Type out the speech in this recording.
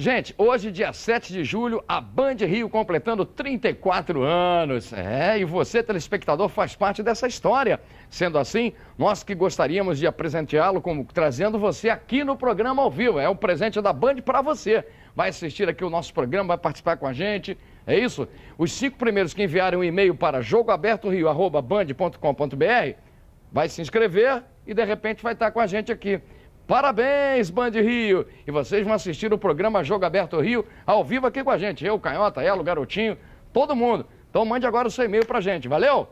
Gente, hoje, dia 7 de julho, a Band Rio completando 34 anos. É, e você, telespectador, faz parte dessa história. Sendo assim, nós que gostaríamos de apresenteá-lo como trazendo você aqui no programa ao vivo. É um presente da Band para você. Vai assistir aqui o nosso programa, vai participar com a gente. É isso? Os cinco primeiros que enviaram um e-mail para jogoabertorio.band.com.br vai se inscrever e de repente vai estar com a gente aqui. Parabéns, Band Rio! E vocês vão assistir o programa Jogo Aberto Rio ao vivo aqui com a gente. Eu, Canhota, ela, o Garotinho, todo mundo. Então mande agora o seu e-mail pra gente, valeu?